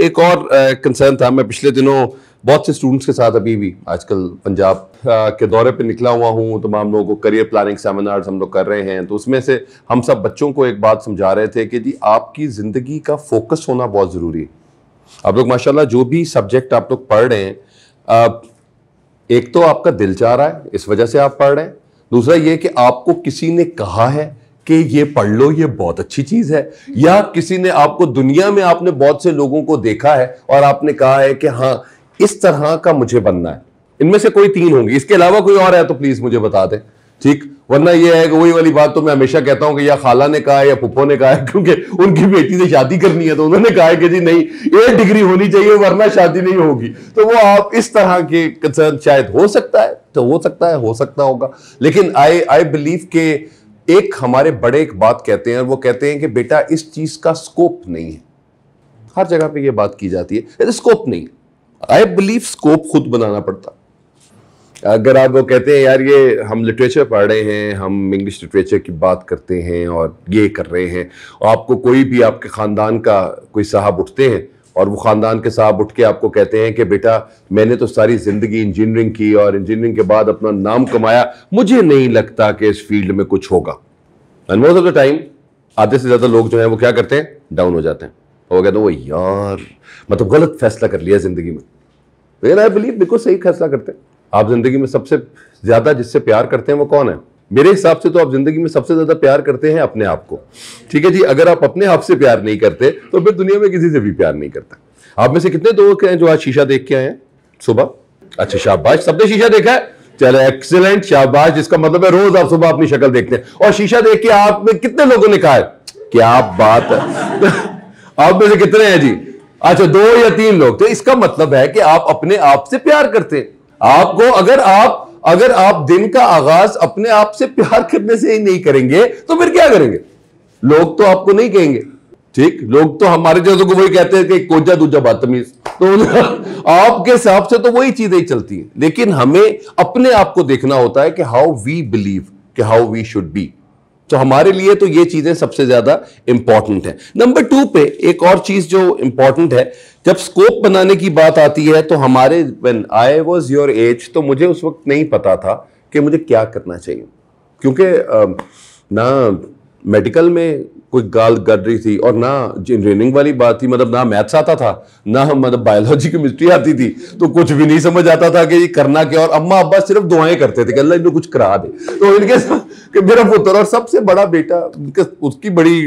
एक और कंसर्न था मैं पिछले दिनों बहुत से स्टूडेंट्स के साथ अभी भी आजकल पंजाब के दौरे पे निकला हुआ हूँ तमाम लोगों को करियर प्लानिंग सेमिनार्स हम लोग कर रहे हैं तो उसमें से हम सब बच्चों को एक बात समझा रहे थे कि जी आपकी ज़िंदगी का फोकस होना बहुत ज़रूरी है आप लोग माशाल्लाह जो भी सब्जेक्ट आप लोग पढ़ रहे हैं आप, एक तो आपका दिल चाह रहा है इस वजह से आप पढ़ रहे हैं दूसरा ये कि आपको किसी ने कहा है कि ये पढ़ लो ये बहुत अच्छी चीज है या किसी ने आपको दुनिया में आपने बहुत से लोगों को देखा है और आपने कहा है कि हाँ इस तरह का मुझे बनना है इनमें से कोई तीन होंगी इसके अलावा कोई और है तो प्लीज मुझे बता दे ठीक वरना यह है कि वही वाली बात तो मैं हमेशा कहता हूं कि या खाला ने कहा है या पुप्पो ने कहा है क्योंकि उनकी बेटी से शादी करनी है तो उन्होंने कहा है कि जी नहीं ये डिग्री होनी चाहिए वरना शादी नहीं होगी तो वो आप इस तरह के कंसर्न शायद हो सकता है तो हो सकता है हो सकता होगा लेकिन आई आई बिलीव के एक हमारे बड़े एक बात कहते हैं और वो कहते हैं कि बेटा इस चीज का स्कोप नहीं है हर जगह पे ये बात की जाती है स्कोप नहीं आई बिलीव स्कोप खुद बनाना पड़ता अगर आप वो कहते हैं यार ये हम लिटरेचर पढ़ रहे हैं हम इंग्लिश लिटरेचर की बात करते हैं और ये कर रहे हैं और आपको कोई भी आपके ख़ानदान का कोई साहब उठते हैं और वो ख़ानदान के साहब उठ के आपको कहते हैं कि बेटा मैंने तो सारी ज़िंदगी इंजीनियरिंग की और इंजीनियरिंग के बाद अपना नाम कमाया मुझे नहीं लगता कि इस फील्ड में कुछ होगा and most of the time आधे से ज़्यादा लोग जो है वो क्या करते हैं डाउन हो जाते हैं और वो कहते हैं वो यार मतलब गलत फैसला कर लिया ज़िंदगी में लेकिन आई बिलीव बिल्कुल सही फैसला करते हैं आप ज़िंदगी में सबसे ज़्यादा जिससे प्यार करते हैं वो कौन है मेरे हिसाब से तो आप जिंदगी में सबसे ज्यादा प्यार करते हैं अपने आप को ठीक है जी अगर आप अपने आप से प्यार नहीं करते तो फिर दुनिया में किसी से भी प्यार नहीं करता आप में से कितने लोग हैं जो आज शीशा देख के आए हैं सुबह अच्छा शाबाश सबने शीशा देखा है चलो एक्सीलेंट शाबाश जिसका मतलब है रोज आप सुबह अपनी शक्ल देखते हैं और शीशा देख के आप में कितने लोगों ने कहा है क्या बात है आप में से कितने हैं जी अच्छा दो या तीन लोग तो इसका मतलब है कि आप अपने आप से प्यार करते हैं आपको अगर आप अगर आप दिन का आगाज अपने आप से प्यार करने से ही नहीं करेंगे तो फिर क्या करेंगे लोग तो आपको नहीं कहेंगे ठीक लोग तो हमारे जैसे को वही कहते हैं कि कोजा दूजा बदतमीज तो आपके हिसाब से तो वही चीजें ही चलती हैं लेकिन हमें अपने आप को देखना होता है कि हाउ वी बिलीव कि हाउ वी शुड बी तो हमारे लिए तो ये चीज़ें सबसे ज़्यादा इंपॉर्टेंट है नंबर टू पे एक और चीज़ जो इंपॉर्टेंट है जब स्कोप बनाने की बात आती है तो हमारे when I was your age तो मुझे उस वक्त नहीं पता था कि मुझे क्या करना चाहिए क्योंकि ना मेडिकल में कोई गाल गड़ रही थी और ना इंजीनियरिंग वाली बात थी मतलब ना मैथ्स आता था ना हम मतलब बायोलॉजी केमिस्ट्री आती थी तो कुछ भी नहीं समझ आता था कि ये करना क्या और अम्मा अब्बा सिर्फ दुआएं करते थे कि अल्लाह इनको कुछ करा दे तो इनके कि मेरा पुत्र और सबसे बड़ा बेटा उसकी बड़ी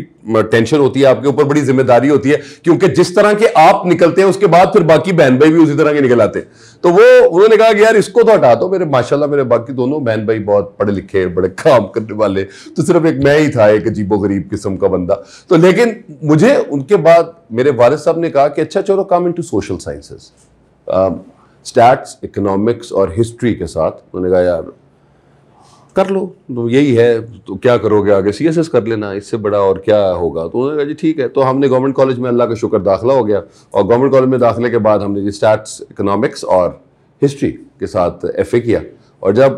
टेंशन होती है आपके ऊपर बड़ी जिम्मेदारी होती है क्योंकि जिस तरह के आप निकलते हैं उसके बाद फिर बाकी बहन भाई भी उसी तरह के निकल आते हैं तो वो उन्होंने कहा कि यार इसको तो हटा दो मेरे माशाल्लाह मेरे बाकी दोनों बहन भाई बहुत पढ़े लिखे बड़े काम करने वाले तो सिर्फ एक मैं ही था एक एक अजीबो गरीब किस्म का बंदा तो लेकिन मुझे उनके बाद मेरे वालद साहब ने कहा कि अच्छा चलो come in to social sciences stats economics और हिस्ट्री के साथ उन्होंने कहा यार कर लो तो यही है तो क्या करोगे आगे सी एस एस कर लेना इससे बड़ा और क्या होगा तो उन्होंने कहा जी ठीक है तो हमने गवर्नमेंट कॉलेज में अल्लाह का शुक्र दाखिला हो गया और गवर्नमेंट कॉलेज में दाखिले के बाद हमने जी स्टैट्स इकनॉमिक्स और हिस्ट्री के साथ एफ ए किया और जब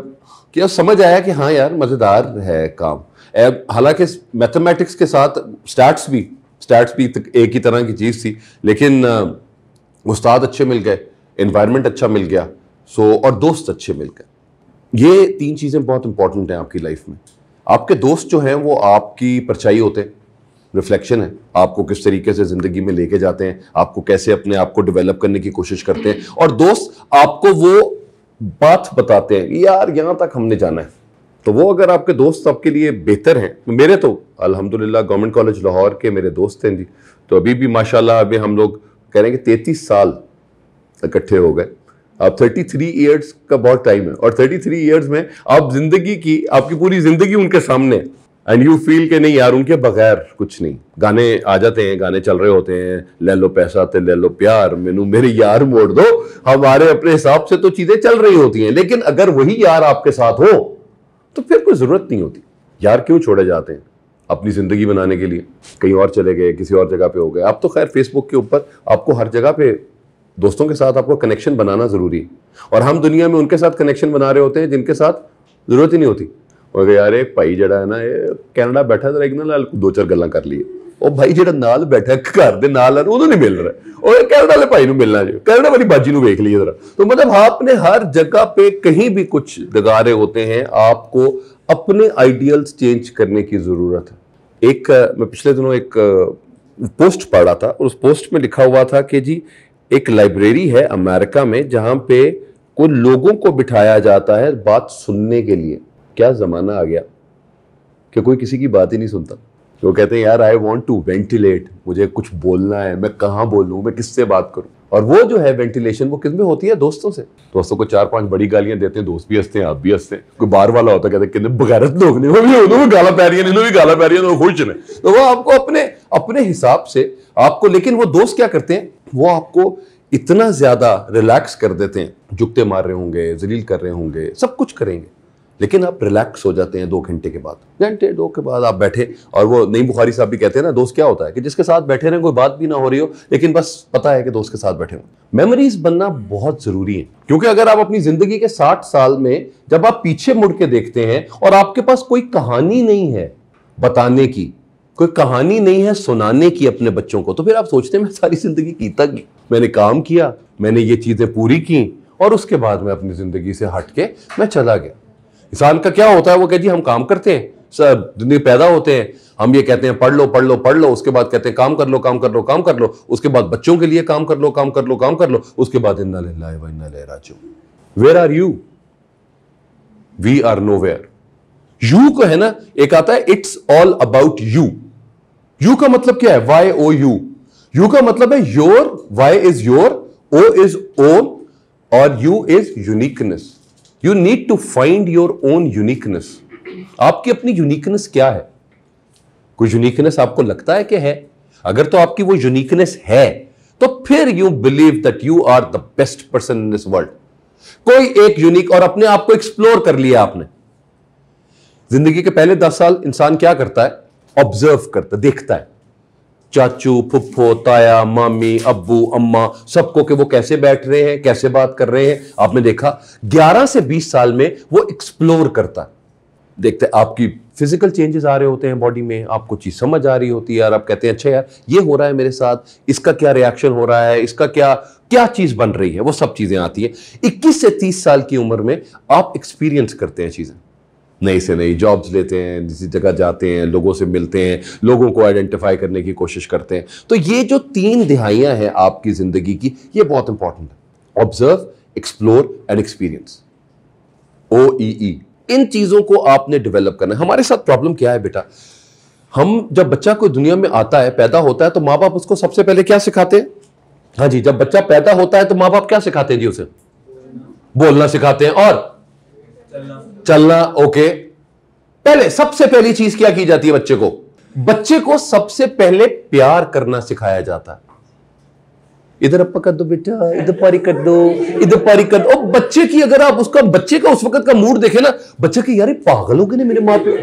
क्या समझ आया कि हाँ यार मज़ेदार है काम हालांकि मैथमेटिक्स के साथ स्टैट्स भी स्टैट्स भी तो एक ही तरह की चीज़ थी लेकिन उस्ताद अच्छे मिल गए इन्वायरमेंट अच्छा मिल गया सो और दोस्त अच्छे मिल गए ये तीन चीज़ें बहुत इंपॉर्टेंट हैं आपकी लाइफ में आपके दोस्त जो हैं वो आपकी परछाई होते हैं रिफ्लेक्शन है आपको किस तरीके से ज़िंदगी में लेके जाते हैं आपको कैसे अपने आप को डेवलप करने की कोशिश करते हैं और दोस्त आपको वो बात बताते हैं यार यहाँ तक हमने जाना है तो वो अगर आपके दोस्त आपके लिए बेहतर हैं तो मेरे तो अल्हम्दुलिल्लाह गवर्नमेंट कॉलेज लाहौर के मेरे दोस्त हैं जी तो अभी भी माशाल्लाह अभी हम लोग कह रहे हैं कि तैंतीस साल इकट्ठे हो गए अब 33 थ्री ईयर्स का बहुत टाइम है और 33 थ्री ईयर्स में आप जिंदगी की आपकी पूरी जिंदगी उनके सामने एंड यू फील के नहीं यार उनके बगैर कुछ नहीं गाने आ जाते हैं गाने चल रहे होते हैं ले लो पैसा ते ले लो प्यार मेनू मेरे यार मोड़ दो हमारे अपने हिसाब से तो चीज़ें चल रही होती हैं लेकिन अगर वही यार आपके साथ हो तो फिर कोई ज़रूरत नहीं होती यार क्यों छोड़े जाते हैं अपनी ज़िंदगी बनाने के लिए कहीं और चले गए किसी और जगह पे हो गए अब तो खैर फेसबुक के ऊपर आपको हर जगह पे दोस्तों के साथ आपको कनेक्शन बनाना ज़रूरी है और हम दुनिया में उनके साथ कनेक्शन बना रहे होते हैं जिनके साथ ज़रूरत ही नहीं होती और यार एक भाई जड़ा है ना ये कैनेडा बैठा था एक ना दो चार गल कर लिए भाई ਭਾਈ ਜਿਹੜਾ ਨਾਲ ਬੈਠਾ ਘਰ ਦੇ ਨਾਲ ਆ ਉਹਨੂੰ ਨਹੀਂ कैनेडा ਰਿਹਾ ਉਹ ਕੈਨੇਡਾ ਵਾਲੇ ਭਾਈ ਨੂੰ ਮਿਲਣਾ ਜੀ ਕੈਨੇਡਾ ਵਾਲੀ ਬਾਜੀ तो मतलब आपने हर जगह पे कहीं भी कुछ दगारे होते हैं आपको अपने आइडियल्स चेंज करने की ज़रूरत है एक मैं पिछले दिनों एक पोस्ट पढ़ा था और उस पोस्ट में लिखा हुआ था कि जी एक लाइब्रेरी है अमेरिका में जहाँ पे कुछ लोगों को बिठाया जाता है बात सुनने के लिए क्या ज़माना आ गया कि कोई किसी की बात ही नहीं सुनता वो कहते हैं यार आई वॉन्ट टू वेंटिलेट मुझे कुछ बोलना है मैं कहाँ बोलूँ मैं किससे बात करूँ और वो जो है वेंटिलेशन वो किस में होती है दोस्तों से दोस्तों को चार पांच बड़ी गालियां देते हैं दोस्त भी हंसते हैं आप भी हंसते हैं कोई बार वाला होता है कहते कितने बगैरत लोग ने वो भी वो गाला पै रही है भी गाला पै रही है तो खुश ने तो वो आपको अपने अपने हिसाब से आपको लेकिन वो दोस्त क्या करते हैं वो आपको इतना ज्यादा रिलैक्स कर देते हैं जुगते मार रहे होंगे जलील कर रहे होंगे सब कुछ करेंगे लेकिन आप रिलैक्स हो जाते हैं दो घंटे के बाद घंटे दो के बाद आप बैठे और वो नई बुखारी साहब भी कहते हैं ना दोस्त क्या होता है कि जिसके साथ बैठे रहें कोई बात भी ना हो रही हो लेकिन बस पता है कि दोस्त के साथ बैठे हो मेमोरीज बनना बहुत ज़रूरी है क्योंकि अगर आप अपनी ज़िंदगी के साठ साल में जब आप पीछे मुड़ के देखते हैं और आपके पास कोई कहानी नहीं है बताने की कोई कहानी नहीं है सुनाने की अपने बच्चों को तो फिर आप सोचते हैं मैं सारी ज़िंदगी की तक मैंने काम किया मैंने ये चीज़ें पूरी की और उसके बाद मैं अपनी ज़िंदगी से हट के मैं चला गया इंसान का क्या होता है वो कहती है हम काम करते हैं सर दुनिया पैदा होते हैं हम ये कहते हैं पढ़ लो पढ़ लो पढ़ लो उसके बाद कहते हैं काम कर लो काम कर लो काम कर लो उसके बाद बच्चों के लिए काम कर लो काम कर लो काम कर लो उसके बाद इन्ना लाए वन्ना लहराजो where are you we are nowhere you को है ना एक आता है it's all about you you का मतलब क्या है वाई ओ यू यू का मतलब है your Y is your O is own और U is uniqueness you need to find your own uniqueness आपकी अपनी यूनिकनेस क्या है कोई यूनिकनेस आपको लगता है कि है अगर तो आपकी वो यूनिकनेस है तो फिर you believe that you are the best person in this world कोई एक यूनिक और अपने आप को एक्सप्लोर कर लिया आपने जिंदगी के पहले दस साल इंसान क्या करता है ऑब्जर्व करता देखता है चाचू फुफ्फो ताया मामी अब्बू अम्मा सबको कि वो कैसे बैठ रहे हैं कैसे बात कर रहे हैं आपने देखा 11 से 20 साल में वो एक्सप्लोर करता देखते आपकी फिजिकल चेंजेस आ रहे होते हैं बॉडी में आपको चीज़ समझ आ रही होती है यार आप कहते हैं अच्छा यार ये हो रहा है मेरे साथ इसका क्या रिएक्शन हो रहा है इसका क्या क्या चीज़ बन रही है वो सब चीज़ें आती हैं इक्कीस से तीस साल की उम्र में आप एक्सपीरियंस करते हैं चीज़ें नई से नई जॉब्स लेते हैं जिसी जगह जाते हैं लोगों से मिलते हैं लोगों को आइडेंटिफाई करने की कोशिश करते हैं तो ये जो तीन दिहाइयाँ हैं आपकी ज़िंदगी की ये बहुत इंपॉर्टेंट है observe explore and experience O E E इन चीज़ों को आपने डेवलप करना है हमारे साथ प्रॉब्लम क्या है बेटा हम जब बच्चा कोई दुनिया में आता है पैदा होता है तो माँ बाप उसको सबसे पहले क्या सिखाते हैं हाँ जी जब बच्चा पैदा होता है तो माँ बाप क्या सिखाते हैं जी उसे बोलना सिखाते हैं और चलना ओके पहले सबसे पहली चीज क्या की जाती है बच्चे को बच्चे को सबसे पहले प्यार करना सिखाया जाता है इधर अपा कर दो बेटा इधर पारी कर दो इधर पारी कर दो और बच्चे की अगर आप उसका बच्चे का उस वक्त का मूड देखे ना बच्चे की यार पागल हो गए मेरे माँ पे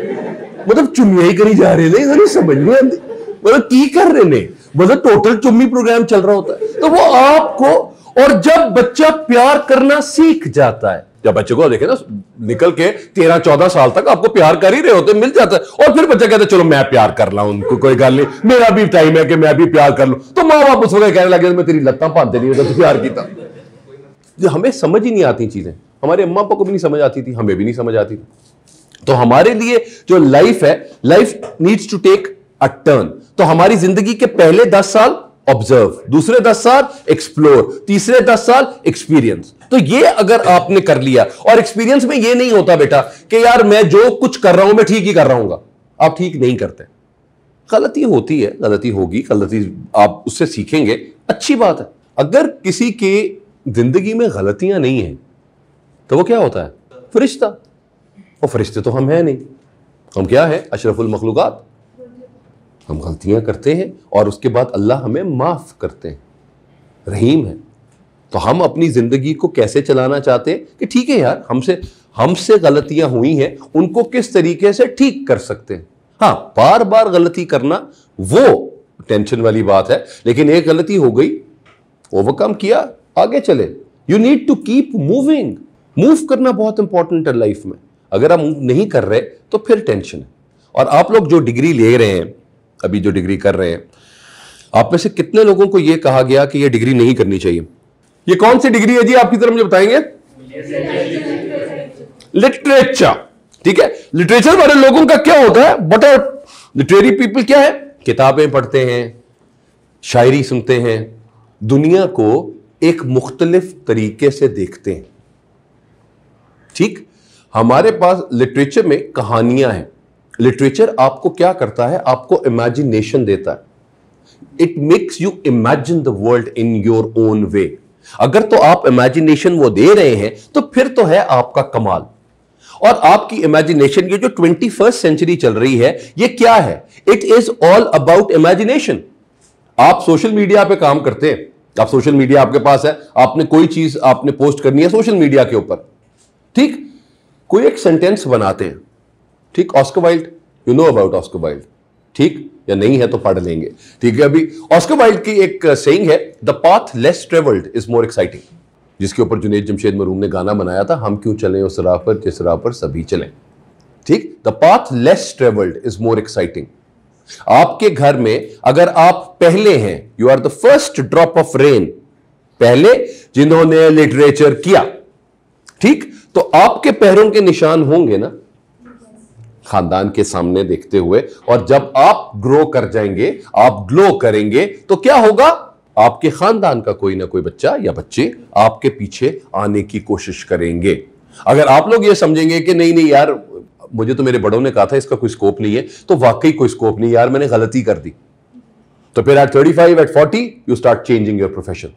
मतलब चुनियाई करी जा रहे थे इधर समझ नहीं आती मतलब की कर रहे ने मतलब टोटल चुम्मी प्रोग्राम चल रहा होता है तो वो आपको और जब बच्चा प्यार करना सीख जाता है जब बच्चे को देखे ना निकल के तेरह चौदह साल तक आपको प्यार कर ही रहे होते मिल जाता है और फिर बच्चा कहता है चलो मैं प्यार कर ला उनको कोई गल नहीं मेरा भी टाइम है कि मैं भी प्यार कर लू तो माँ बाप उस वक्त कहने लगे मैं तेरी लत्ता पाते नहीं होता तो प्यार किया हमें समझ ही नहीं आती चीजें हमारे अम्मा पापा को भी नहीं समझ आती थी हमें भी नहीं समझ आती थी तो हमारे लिए जो लाइफ है life needs to take a turn तो हमारी जिंदगी के पहले दस साल ऑब्जर्व दूसरे दस साल एक्सप्लोर तीसरे दस साल एक्सपीरियंस तो ये अगर आपने कर लिया और एक्सपीरियंस में ये नहीं होता बेटा कि यार मैं जो कुछ कर रहा हूं मैं ठीक ही कर रहा हूं आप ठीक नहीं करते गलती होती है गलती होगी गलती आप उससे सीखेंगे अच्छी बात है अगर किसी के जिंदगी में गलतियां नहीं हैं तो वो क्या होता है फरिश्ता और फरिश्ते तो हम हैं नहीं हम क्या है अशरफुल मखलूकत हम गलतियां करते हैं और उसके बाद अल्लाह हमें माफ़ करते हैं रहीम है तो हम अपनी ज़िंदगी को कैसे चलाना चाहते हैं कि ठीक है यार हमसे हमसे गलतियां हुई हैं उनको किस तरीके से ठीक कर सकते हैं हाँ बार बार गलती करना वो टेंशन वाली बात है लेकिन एक गलती हो गई ओवरकम किया आगे चले you need to keep moving move करना बहुत इंपॉर्टेंट है लाइफ में अगर आप मूव नहीं कर रहे तो फिर टेंशन है और आप लोग जो डिग्री ले रहे हैं अभी जो डिग्री कर रहे हैं आप में से कितने लोगों को यह कहा गया कि यह डिग्री नहीं करनी चाहिए यह कौन सी डिग्री है जी आपकी तरफ मुझे बताएंगे लिटरेचर ठीक है लिटरेचर वाले लोगों का क्या होता है बट लिटरेरी पीपल क्या है किताबें पढ़ते हैं शायरी सुनते हैं दुनिया को एक मुख्तलिफ तरीके से देखते हैं ठीक हमारे पास लिटरेचर में कहानियां हैं लिटरेचर आपको क्या करता है आपको इमेजिनेशन देता है it makes you imagine the world in your own way अगर तो आप इमेजिनेशन वो दे रहे हैं तो फिर तो है आपका कमाल और आपकी इमेजिनेशन ये जो ट्वेंटी फर्स्ट सेंचुरी चल रही है ये क्या है it is all about imagination आप सोशल मीडिया पे काम करते हैं आप सोशल मीडिया आपके पास है आपने कोई चीज आपने पोस्ट करनी है सोशल मीडिया के ऊपर ठीक कोई एक सेंटेंस बनाते हैं ठीक Oscar Wilde you know about Oscar Wilde ठीक या नहीं है तो पढ़ लेंगे ठीक है अभी ऑस्कर वाइल्ड की एक सेइंग है the path less travelled is more exciting जिसके ऊपर जुनेद जमशेद मरूम ने गाना बनाया था हम क्यों चलें उस राह पर जिस राह पर सभी चलें ठीक the path less travelled is more exciting आपके घर में अगर आप पहले हैं you are the first drop of rain पहले जिन्होंने लिटरेचर किया ठीक तो आपके पैरों के निशान होंगे ना खानदान के सामने देखते हुए और जब आप ग्रो कर जाएंगे आप ग्लो करेंगे तो क्या होगा आपके खानदान का कोई ना कोई बच्चा या बच्चे आपके पीछे आने की कोशिश करेंगे अगर आप लोग ये समझेंगे कि नहीं नहीं यार मुझे तो मेरे बड़ों ने कहा था इसका कोई स्कोप नहीं है तो वाकई कोई स्कोप नहीं यार मैंने गलती कर दी तो फिर eight thirty five eight forty you start changing your profession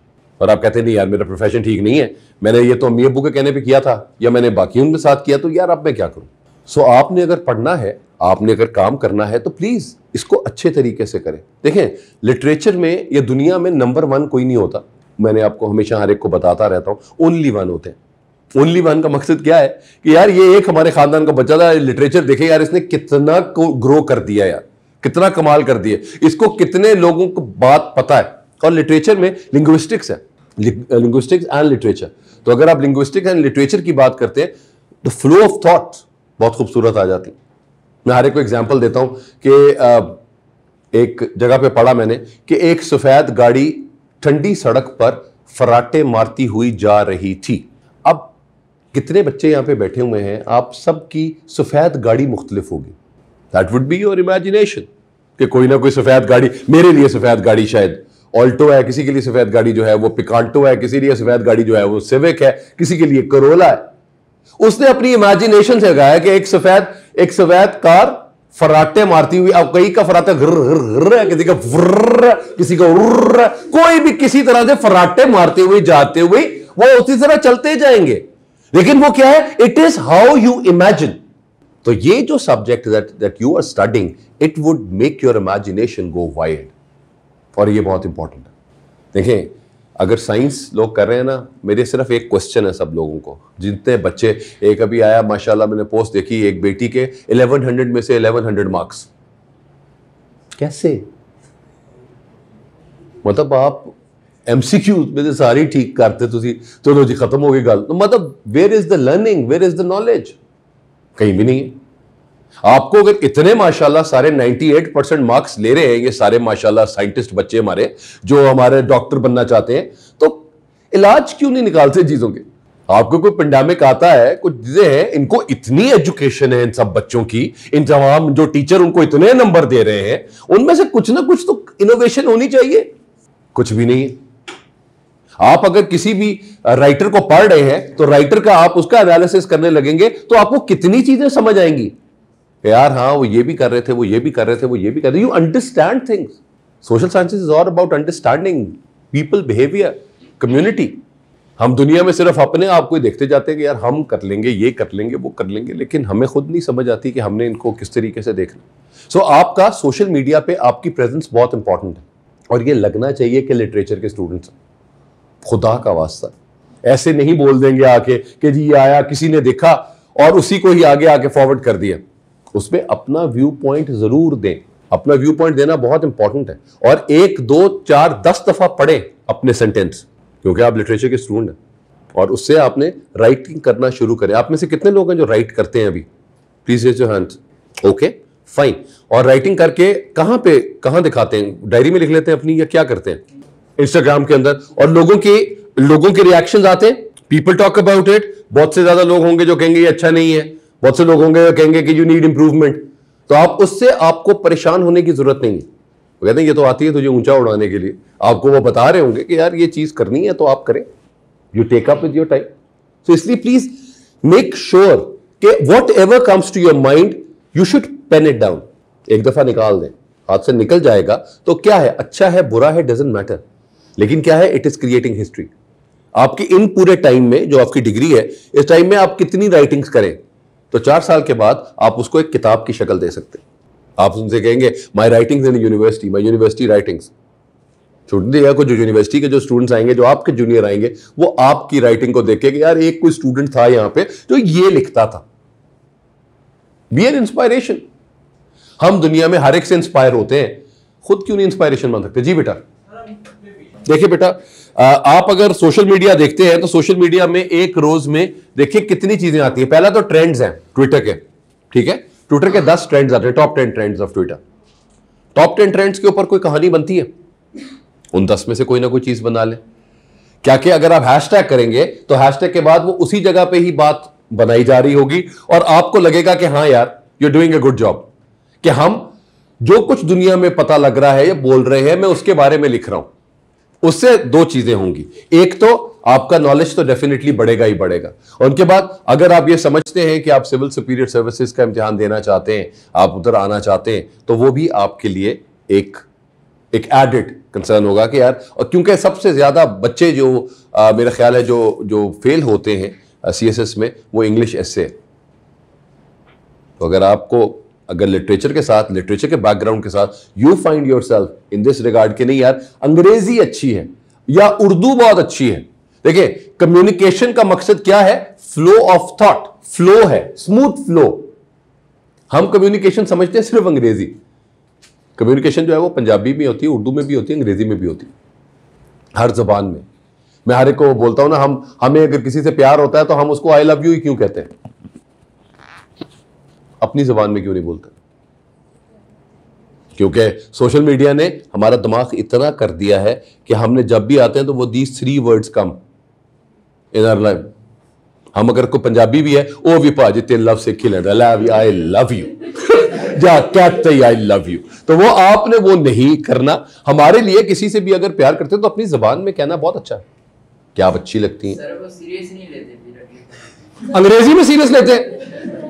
और आप कहते नहीं यार मेरा प्रोफेशन ठीक नहीं है मैंने ये तो अम्मी अबू के कहने पे किया था या मैंने बाकी उनके साथ किया तो यार अब मैं क्या करूं सो आपने अगर पढ़ना है आपने अगर काम करना है तो प्लीज़ इसको अच्छे तरीके से करें देखें लिटरेचर में या दुनिया में नंबर वन कोई नहीं होता मैंने आपको हमेशा हर एक को बताता रहता हूँ ओनली वन होते हैं ओनली वन का मकसद क्या है कि यार ये एक हमारे खानदान का बच्चा था लिटरेचर देखे यार इसने कितना को ग्रो कर दिया यार कितना कमाल कर दिया इसको कितने लोगों को बात पता है और लिटरेचर में लिंग्विस्टिक्स है लिंग्विस्टिक्स एंड लिटरेचर तो अगर आप लिंग्विस्टिक्स एंड लिटरेचर की बात करते हैं द फ्लो ऑफ थॉट्स बहुत खूबसूरत आ जाती मैं हर एक को एग्जाम्पल देता हूँ कि एक जगह पे पढ़ा मैंने कि एक सफ़ेद गाड़ी ठंडी सड़क पर फराटे मारती हुई जा रही थी अब कितने बच्चे यहाँ पे बैठे हुए हैं आप सबकी सफ़ेद गाड़ी मुख्तलिफ होगी that would be your imagination कि कोई ना कोई सफ़ेद गाड़ी मेरे लिए सफ़ेद गाड़ी शायद ऑल्टो है किसी के लिए सफ़ेद गाड़ी जो है वो पिकांटो है किसी लिए सफ़ेद गाड़ी जो है वो सिविक है किसी के लिए करोला है उसने अपनी इमेजिनेशन से लगाया कि एक सफेद एक सफेद कार फराटे मारती हुई अब कई का फराटा घर घर किसी का वर्र किसी का उर्र कोई भी किसी तरह से फराटे मारते हुए जाते हुए वो उसी तरह चलते जाएंगे लेकिन वो क्या है it is how you imagine तो ये जो subject that that you are studying it would make your imagination go wild और ये बहुत इंपॉर्टेंट है देखें अगर साइंस लोग कर रहे हैं ना मेरे सिर्फ एक क्वेश्चन है सब लोगों को जितने बच्चे एक अभी आया माशाल्लाह मैंने पोस्ट देखी एक बेटी के 1100 में से 1100 मार्क्स कैसे मतलब आप एम सी क्यू में से सारी ठीक करते तुसी चलो तो जी खत्म हो गई गल तो मतलब where is the learning where is the knowledge कहीं भी नहीं है आपको अगर इतने माशाल्लाह सारे 98 परसेंट मार्क्स ले रहे हैं ये सारे माशाल्लाह साइंटिस्ट बच्चे हमारे जो हमारे डॉक्टर बनना चाहते हैं तो इलाज क्यों नहीं निकालते चीज़ों के आपको कोई पेंडेमिक आता है कुछ चीजें हैं इनको इतनी एजुकेशन है इन सब बच्चों की इन तमाम जो टीचर उनको इतने नंबर दे रहे हैं उनमें से कुछ ना कुछ तो इनोवेशन होनी चाहिए कुछ भी नहीं है आप अगर किसी भी राइटर को पढ़ रहे हैं तो राइटर का आप उसका एनालिसिस करने लगेंगे तो आपको कितनी चीजें समझ आएंगी यार हाँ वो ये भी कर रहे थे वो ये भी कर रहे थे वो ये भी कर रहे you understand things social sciences is all about understanding people behaviour community हम दुनिया में सिर्फ अपने आप को ही देखते जाते हैं कि यार हम कर लेंगे ये कर लेंगे वो कर लेंगे लेकिन हमें खुद नहीं समझ आती कि हमने इनको किस तरीके से देखना सो so, आपका सोशल मीडिया पे आपकी प्रेजेंस बहुत इंपॉर्टेंट है और ये लगना चाहिए कि लिटरेचर के स्टूडेंट्स खुदा का वास्ता ऐसे नहीं बोल देंगे आके कि जी आया किसी ने देखा और उसी को ही आगे आके फॉरवर्ड कर दिया उसमें अपना व्यू पॉइंट जरूर दें अपना व्यू पॉइंट देना बहुत इंपॉर्टेंट है और एक दो चार दस दफा पढ़ें अपने सेंटेंस क्योंकि आप लिटरेचर के स्टूडेंट हैं और उससे आपने राइटिंग करना शुरू करें आप में से कितने लोग हैं जो राइट करते हैं अभी please raise your hands okay fine और राइटिंग करके कहाँ पे कहाँ दिखाते हैं डायरी में लिख लेते हैं अपनी या क्या करते हैं इंस्टाग्राम के अंदर और लोगों के लोगों के रिएक्शन आते हैं पीपल टॉक अबाउट इट बहुत से ज्यादा लोग होंगे जो कहेंगे ये अच्छा नहीं है बहुत से लोग होंगे कहेंगे कि यू नीड इंप्रूवमेंट तो आप उससे आपको परेशान होने की जरूरत नहीं है वो कहते हैं ये तो आती है तुझे ऊंचा उड़ाने के लिए आपको वो बता रहे होंगे कि यार ये चीज़ करनी है तो आप करें you take up with your time so इसलिए प्लीज मेक श्योर के whatever comes to your mind you should pen it down एक दफा निकाल दें हाथ से निकल जाएगा तो क्या है अच्छा है बुरा है डजेंट मैटर लेकिन क्या है इट इज क्रिएटिंग हिस्ट्री आपकी इन पूरे टाइम में जो आपकी डिग्री है इस टाइम में आप कितनी राइटिंग्स करें तो चार साल के बाद आप उसको एक किताब की शक्ल दे सकते आप उनसे कहेंगे my writings in university my university writings छोटी दिया को जो यूनिवर्सिटी के जो स्टूडेंट्स आएंगे जो आपके जूनियर आएंगे वो आपकी राइटिंग को देखे यार एक कोई स्टूडेंट था यहां पे जो ये लिखता था बी एन इंस्पायरेशन हम दुनिया में हर एक से इंस्पायर होते हैं खुद क्यों नहीं इंस्पायरेशन बन सकते जी बेटा देखिए बेटा आप अगर सोशल मीडिया देखते हैं तो सोशल मीडिया में एक रोज में देखिए कितनी चीजें आती है पहला तो ट्रेंड्स हैं ट्विटर के ठीक है ट्विटर के दस ट्रेंड्स आते हैं top ten trends of Twitter top ten trends के ऊपर कोई कहानी बनती है उन दस में से कोई ना कोई चीज बना ले क्या कि अगर आप हैशटैग करेंगे तो हैशटैग के बाद वो उसी जगह पे ही बात बनाई जा रही होगी और आपको लगेगा कि हाँ यार you doing a good job कि हम जो कुछ दुनिया में पता लग रहा है या बोल रहे हैं मैं उसके बारे में लिख रहा हूं उससे दो चीजें होंगी एक तो आपका नॉलेज तो डेफिनेटली बढ़ेगा ही बढ़ेगा उनके बाद अगर आप ये समझते हैं कि आप सिविल सुपीरियर सर्विसेज का इम्तिहान देना चाहते हैं आप उधर आना चाहते हैं तो वो भी आपके लिए एक एक एडिड कंसर्न होगा कि यार और क्योंकि सबसे ज़्यादा बच्चे जो आ, मेरा ख्याल है जो जो फेल होते हैं सी एस एस में वो इंग्लिश एस से तो अगर आपको अगर लिटरेचर के साथ लिटरेचर के बैकग्राउंड के साथ you find yourself in this regard के नहीं यार अंग्रेजी अच्छी है या उर्दू बहुत अच्छी है देखिए कम्युनिकेशन का मकसद क्या है फ्लो ऑफ थॉट फ्लो है स्मूथ फ्लो हम कम्युनिकेशन समझते हैं सिर्फ अंग्रेजी कम्युनिकेशन जो है वो पंजाबी में होती है उर्दू में भी होती है अंग्रेजी में भी होती है हर जबान में मैं हर एक को बोलता हूं ना हम हमें अगर किसी से प्यार होता है तो हम उसको आई लव यू ही क्यों कहते हैं अपनी ज़बान में क्यों नहीं बोलते क्योंकि सोशल मीडिया ने हमारा दिमाग इतना कर दिया है कि हमने जब भी आते हैं तो वो these three words come in our life हम अगर कोई पंजाबी भी है वो भी पा तेरे लव से खिले आई लव यू जा कहते आई लव यू तो वो आपने वो नहीं करना हमारे लिए किसी से भी अगर प्यार करते हैं तो अपनी जबान में कहना बहुत अच्छा है क्या आप अच्छी लगती हैं अंग्रेजी में सीरियस लेते हैं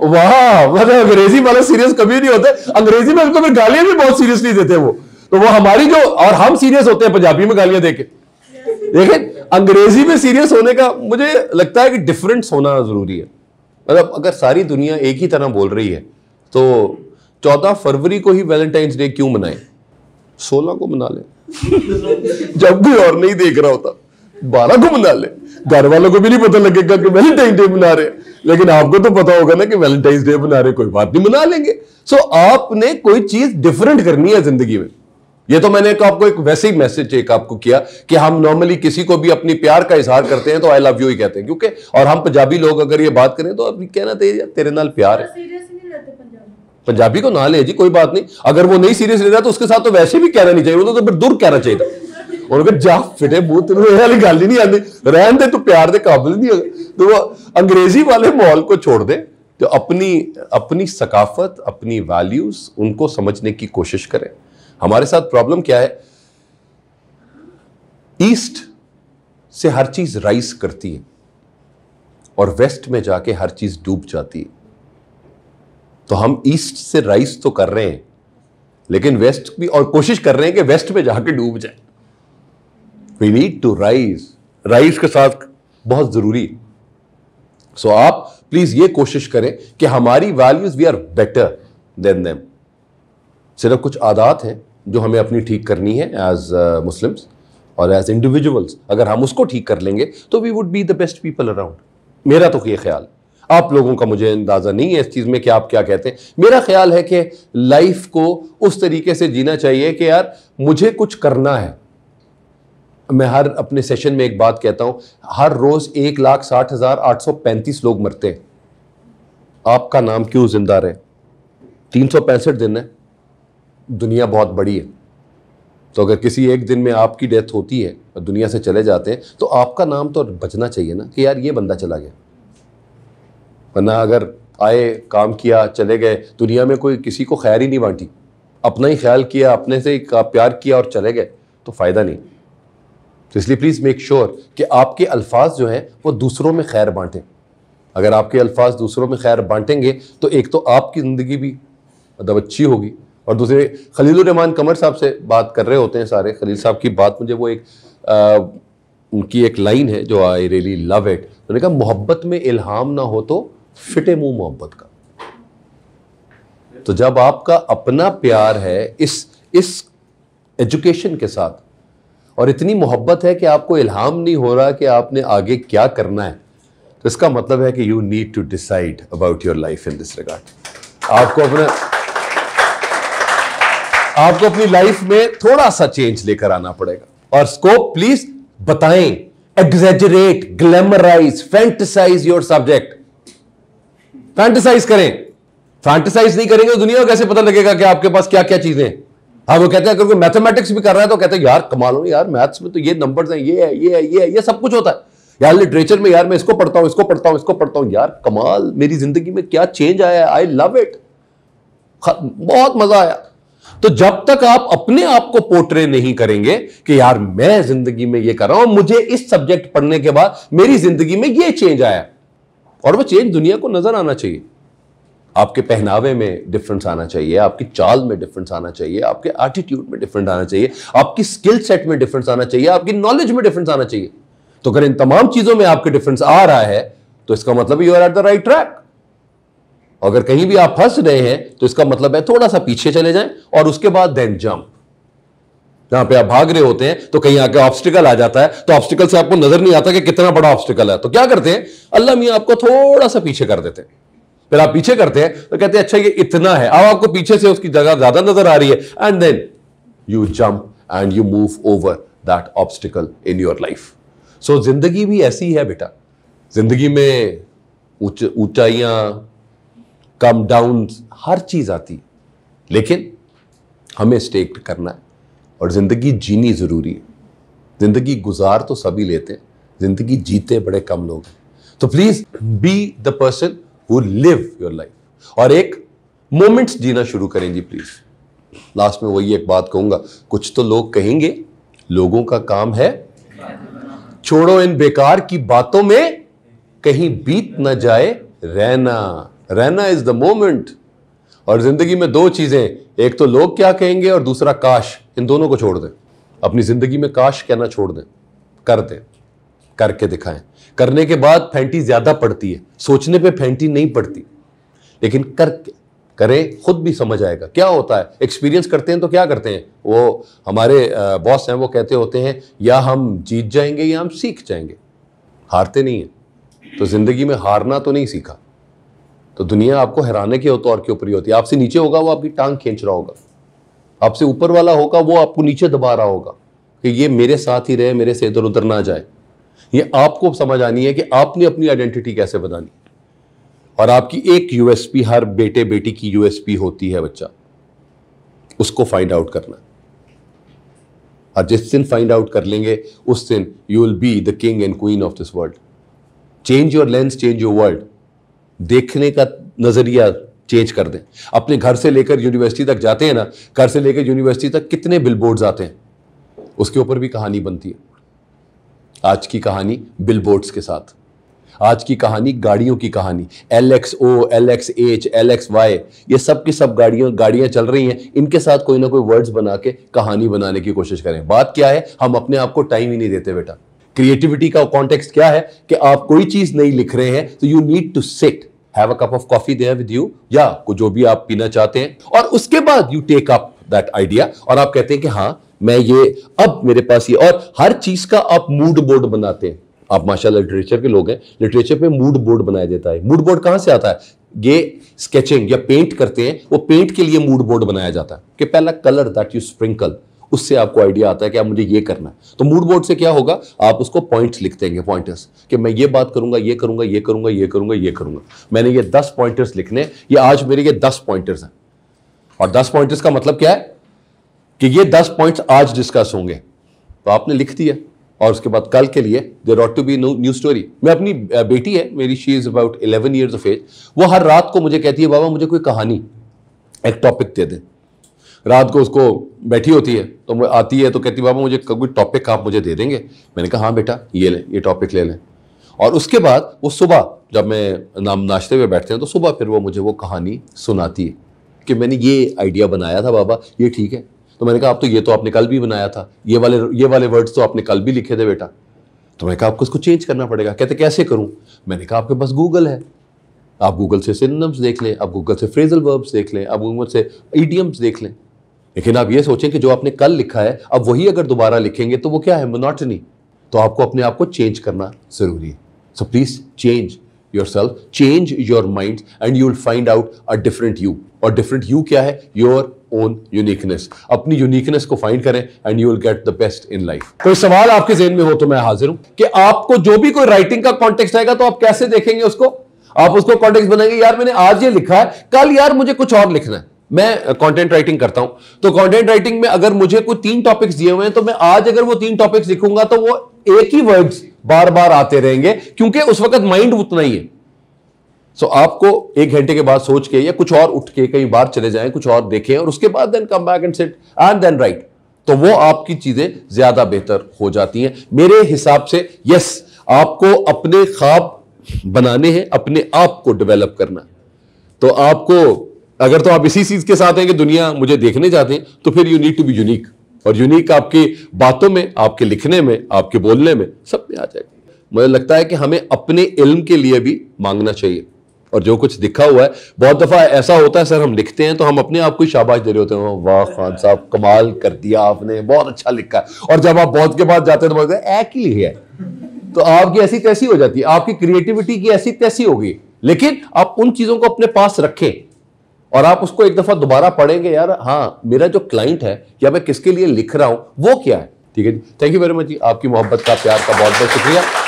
वाह मतलब अंग्रेजी वाला सीरियस कभी नहीं होते अंग्रेजी में उनको गालियां भी बहुत सीरियसली देते वो तो वो हमारी जो और हम सीरियस होते हैं पंजाबी में गालियां देके देखें अंग्रेजी में सीरियस होने का मुझे लगता है कि डिफरेंस होना जरूरी है मतलब अगर सारी दुनिया एक ही तरह बोल रही है तो चौदह फरवरी को ही वैलेंटाइंस डे क्यों मनाए सोलह को मना ले जब भी और नहीं देख रहा होता बारह को मना ले घर वालों को भी नहीं पता लगेगा कि वैलेंटाइन डे मना रहे लेकिन आपको तो पता होगा ना कि वैलेंटाइन डे मना रहे कोई बात नहीं मना लेंगे सो so, आपने कोई चीज डिफरेंट करनी है जिंदगी में ये तो मैंने एक आपको एक वैसे ही मैसेज एक आपको किया कि हम नॉर्मली किसी को भी अपनी प्यार का इजहार करते हैं तो आई लव यू ही कहते हैं क्योंकि और हम पंजाबी लोग अगर ये बात करें तो अब कहना चाहिए तो तेरे नाल प्यार है पंजाबी को ना ले जी कोई बात नहीं अगर वो नहीं सीरियस ले रहा तो उसके साथ तो वैसे भी कहना नहीं चाहिए वो तो, तो फिर दूर कहना चाहिए था ਉਹਨੇ ਕਿਹਾ ਜਾ ਫਿਟੇ ਮੂੰਹ ਤੈਨੂੰ ही नहीं ਗੱਲ ਹੀ दे ਆਂਦੀ प्यार ਦੇ ਤੂੰ ਪਿਆਰ ਦੇ ਕਾਬਿਲ अंग्रेजी वाले माहौल को छोड़ दे तो अपनी अपनी सकाफत अपनी वैल्यूज उनको समझने की कोशिश करें हमारे साथ प्रॉब्लम क्या है ईस्ट से हर चीज राइस करती है और वेस्ट में जाके हर चीज डूब जाती है तो हम ईस्ट से राइस तो कर रहे हैं लेकिन वेस्ट भी और कोशिश कर रहे हैं कि वेस्ट में जाके डूब जाए we need to rise rise के साथ बहुत ज़रूरी सो so, आप प्लीज़ ये कोशिश करें कि हमारी values we are better than them सिर्फ कुछ आदात हैं जो हमें अपनी ठीक करनी है एज मुस्लिम्स uh, और एज इंडिविजुअल्स अगर हम उसको ठीक कर लेंगे तो we would be the best people around मेरा तो ये ख्याल आप लोगों का मुझे अंदाज़ा नहीं है इस चीज़ में कि आप क्या कहते हैं मेरा ख्याल है कि लाइफ को उस तरीके से जीना चाहिए कि यार मुझे कुछ करना है मैं हर अपने सेशन में एक बात कहता हूँ हर रोज़ एक लाख साठ हज़ार आठ सौ पैंतीस लोग मरते हैं आपका नाम क्यों जिंदा रहे तीन सौ पैंसठ दिन है दुनिया बहुत बड़ी है तो अगर किसी एक दिन में आपकी डेथ होती है और दुनिया से चले जाते हैं तो आपका नाम तो बचना चाहिए ना कि यार ये बंदा चला गया वरना अगर आए काम किया चले गए दुनिया में कोई किसी को खैर ही नहीं बांटी अपना ही ख्याल किया अपने से प्यार किया और चले गए तो फ़ायदा नहीं तो इसलिए प्लीज़ मेक श्योर कि आपके अल्फाज जो हैं वो दूसरों में खैर बांटें अगर आपके अल्फाज दूसरों में खैर बांटेंगे तो एक तो आपकी ज़िंदगी भी मतलब अच्छी होगी और दूसरे खलीलरहमान कमर साहब से बात कर रहे होते हैं सारे खलील साहब की बात मुझे वो एक आ, उनकी एक लाइन है जो आई रियली लव इट उन्होंने कहा मोहब्बत में इल्हाम ना हो तो फिटे मुँह मोहब्बत का तो जब आपका अपना प्यार है इस इस एजुकेशन के साथ और इतनी मोहब्बत है कि आपको इल्हाम नहीं हो रहा कि आपने आगे क्या करना है तो इसका मतलब है कि you need to decide about your life in this regard आपको अपने आपको अपनी लाइफ में थोड़ा सा चेंज लेकर आना पड़ेगा और स्कोप प्लीज बताएं exaggerate glamorise fantasise your subject fantasise करें फैंटिसाइज नहीं करेंगे तो दुनिया को कैसे पता लगेगा कि आपके पास क्या क्या चीजें हैं हाँ वो कहते हैं अगर कोई मैथमेटिक्स भी कर रहा है तो कहते हैं यार कमाल हो यार मैथ्स में तो ये नंबर्स हैं ये है ये है ये है ये सब कुछ होता है यार लिटरेचर में यार मैं इसको पढ़ता हूँ इसको पढ़ता हूँ इसको पढ़ता हूँ यार कमाल मेरी जिंदगी में क्या चेंज आया आई लव इट बहुत मजा आया तो जब तक आप अपने आप को पोर्ट्रे नहीं करेंगे कि यार मैं जिंदगी में ये कर रहा हूं मुझे इस सब्जेक्ट पढ़ने के बाद मेरी जिंदगी में ये चेंज आया और वो चेंज दुनिया को नजर आना चाहिए आपके पहनावे में डिफरेंस आना चाहिए आपकी चाल में डिफरेंस आना चाहिए आपके एटीट्यूड में डिफरेंस आना चाहिए आपकी स्किल सेट में डिफरेंस आना चाहिए आपकी नॉलेज में डिफरेंस आना चाहिए तो अगर इन तमाम चीजों में आपके डिफरेंस आ रहा है तो इसका मतलब you are at the right track अगर कहीं भी आप फंस रहे हैं तो इसका मतलब है थोड़ा सा पीछे चले जाएं और उसके बाद देन जंप जहां पे आप भाग रहे होते हैं तो कहीं आके ऑब्स्टिकल आ जाता है तो ऑब्स्टिकल से आपको नजर नहीं आता कि कितना बड़ा ऑब्स्टिकल है तो क्या करते हैं अल्लाह मियाँ आपको थोड़ा सा पीछे कर देते हैं फिर आप पीछे करते हैं तो कहते हैं अच्छा ये इतना है अब आपको पीछे से उसकी जगह ज्यादा नजर आ रही है and then you jump and you move over that obstacle in your life so जिंदगी भी ऐसी है बेटा जिंदगी में ऊंचाइयां कम डाउन हर चीज आती है लेकिन हमें स्टेक करना है और ज़िंदगी जीनी ज़रूरी है ज़िंदगी गुजार तो सभी लेते हैं ज़िंदगी जीते बड़े कम लोग हैं तो please be the person who live your life और एक मोमेंट्स जीना शुरू करें जी प्लीज लास्ट में वही एक बात कहूंगा कुछ तो लोग कहेंगे लोगों का काम है छोड़ो इन बेकार की बातों में कहीं बीत ना जाए रहना रहना इज द मोमेंट और जिंदगी में दो चीजें एक तो लोग क्या कहेंगे और दूसरा काश इन दोनों को छोड़ दें अपनी जिंदगी में काश कहना छोड़ दें कर दें करके दिखाएं करने के बाद फैंटी ज़्यादा पड़ती है सोचने पे फैंटी नहीं पड़ती लेकिन कर करें खुद भी समझ आएगा क्या होता है एक्सपीरियंस करते हैं तो क्या करते हैं वो हमारे बॉस हैं वो कहते होते हैं या हम जीत जाएंगे या हम सीख जाएंगे हारते नहीं हैं तो ज़िंदगी में हारना तो नहीं सीखा तो दुनिया आपको हैराने के तौर तो के ऊपर ही होती है आपसे नीचे होगा वो आपकी टांग खींच रहा होगा आपसे ऊपर वाला होगा वो आपको नीचे दबा रहा होगा कि ये मेरे साथ ही रहे मेरे से इधर उधर ना जाए ये आपको समझ आनी है कि आपने अपनी आइडेंटिटी कैसे बनानी और आपकी एक यूएसपी हर बेटे बेटी की यूएसपी होती है बच्चा उसको फाइंड आउट करना और जिस दिन फाइंड आउट कर लेंगे उस दिन you will be the king and queen of this world change your lens change your world देखने का नज़रिया चेंज कर दें अपने घर से लेकर यूनिवर्सिटी तक जाते हैं ना घर से लेकर यूनिवर्सिटी तक कितने बिलबोर्ड्स आते हैं उसके ऊपर भी कहानी बनती है आज की कहानी बिलबोर्ड्स के साथ आज की कहानी गाड़ियों की कहानी L X O L X H L X Y ये सब की सब गाड़ियों गाड़ियां चल रही हैं इनके साथ कोई ना कोई वर्ड्स बना के कहानी बनाने की कोशिश करें बात क्या है हम अपने आप को टाइम ही नहीं देते बेटा क्रिएटिविटी का कॉन्टेक्स्ट क्या है कि आप कोई चीज नहीं लिख रहे हैं तो you need to set have a cup of coffee there with you या जो भी आप पीना चाहते हैं और उसके बाद you take up that idea और आप कहते हैं कि हाँ मैं ये अब मेरे पास ये और हर चीज का आप मूड बोर्ड बनाते हैं आप माशाल्लाह लिटरेचर के लोग हैं लिटरेचर पे मूड बोर्ड बनाया जाता है मूड बोर्ड कहां से आता है ये स्केचिंग या पेंट करते हैं वो पेंट के लिए मूड बोर्ड बनाया जाता है कि पहला कलर दैट यू स्प्रिंकल उससे आपको आइडिया आता है कि आप मुझे ये करना है तो मूड बोर्ड से क्या होगा आप उसको पॉइंट्स लिख देंगे पॉइंटर्स कि मैं ये बात करूंगा ये करूंगा ये करूंगा ये करूंगा ये करूंगा मैंने ये दस पॉइंटर्स लिखने ये आज मेरे ये दस पॉइंटर्स हैं और दस पॉइंटर्स का मतलब क्या है कि ये दस पॉइंट्स आज डिस्कस होंगे तो आपने लिख दिया और उसके बाद कल के लिए there ought to be no new story मैं अपनी बेटी है मेरी she is about eleven years of age वो हर रात को मुझे कहती है बाबा मुझे कोई कहानी एक टॉपिक दे दें रात को उसको बैठी होती है तो आती है तो कहती बाबा मुझे कोई टॉपिक आप मुझे दे देंगे मैंने कहा हाँ बेटा ये लें ये टॉपिक ले लें और उसके बाद वो सुबह जब मैं नाम नाश्ते में बैठते हैं तो सुबह फिर वो मुझे वो कहानी सुनाती है कि मैंने ये आइडिया बनाया था बाबा ये ठीक है तो मैंने कहा आप तो ये तो आपने कल भी बनाया था ये वाले ये वाले वर्ड्स तो आपने कल भी लिखे थे बेटा तो मैंने कहा आपको इसको चेंज करना पड़ेगा कहते कैसे करूँ मैंने कहा आपके पास गूगल है आप गूगल से सिनम्स देख लें आप गूगल से फ्रेजल वर्ब्स देख लें आप गूगल से ईडियम्स देख लें लेकिन आप ये सोचें कि जो आपने कल लिखा है अब वही अगर दोबारा लिखेंगे तो वो क्या है मोनाटनी तो आपको अपने आप को चेंज करना ज़रूरी है so please change yourself, change your mind, and you will find out a different you. or different you kya hai Your own uniqueness. apni uniqueness ko find kare and you will get the best in life. koi sawal aapke zehen mein ho to main hazir hu ki aapko jo bhi koi writing ka context aayega to aap kaise dekhenge usko aap usko context banayenge yaar maine aaj ye likha hai kal yaar mujhe kuch aur likhna hai मैं content writing करता हूं तो content writing में अगर मुझे कोई तीन topics दिए हुए हैं तो मैं आज अगर वो तीन टॉपिक्स लिखूंगा तो वो एक ही वर्ड्स बार बार आते रहेंगे क्योंकि उस वक्त माइंड उतना ही है सो so, आपको एक घंटे के बाद सोच के या कुछ और उठ के कई बार चले जाएं कुछ और देखें और उसके बाद then come back and set and then write तो वो आपकी चीजें ज्यादा बेहतर हो जाती हैं मेरे हिसाब से यस आपको अपने ख्वाब बनाने हैं अपने आप को डेवलप करना तो आपको अगर तो आप इसी चीज के साथ हैं कि दुनिया मुझे देखने जाते हैं तो फिर you need to be unique और यूनिक आपकी बातों में आपके लिखने में आपके बोलने में सब में आ जाएगी मुझे लगता है कि हमें अपने इल्म के लिए भी मांगना चाहिए और जो कुछ दिखा हुआ है बहुत दफ़ा ऐसा होता है सर हम लिखते हैं तो हम अपने आप को ही शाबाश दे रहे होते हैं वाह खान साहब कमाल कर दिया आपने बहुत अच्छा लिखा और जब आप बहुत के बाद जाते हैं तो बोलते हैं एक ही लिखे तो आपकी ऐसी तैसी हो जाती है आपकी क्रिएटिविटी की ऐसी तैसी होगी लेकिन आप उन चीज़ों को अपने पास रखें और आप उसको एक दफ़ा दोबारा पढ़ेंगे यार हाँ मेरा जो क्लाइंट है या मैं किसके लिए लिख रहा हूँ वो क्या है ठीक है जी थैंक यू वेरी मच जी आपकी मोहब्बत का प्यार का बहुत बहुत शुक्रिया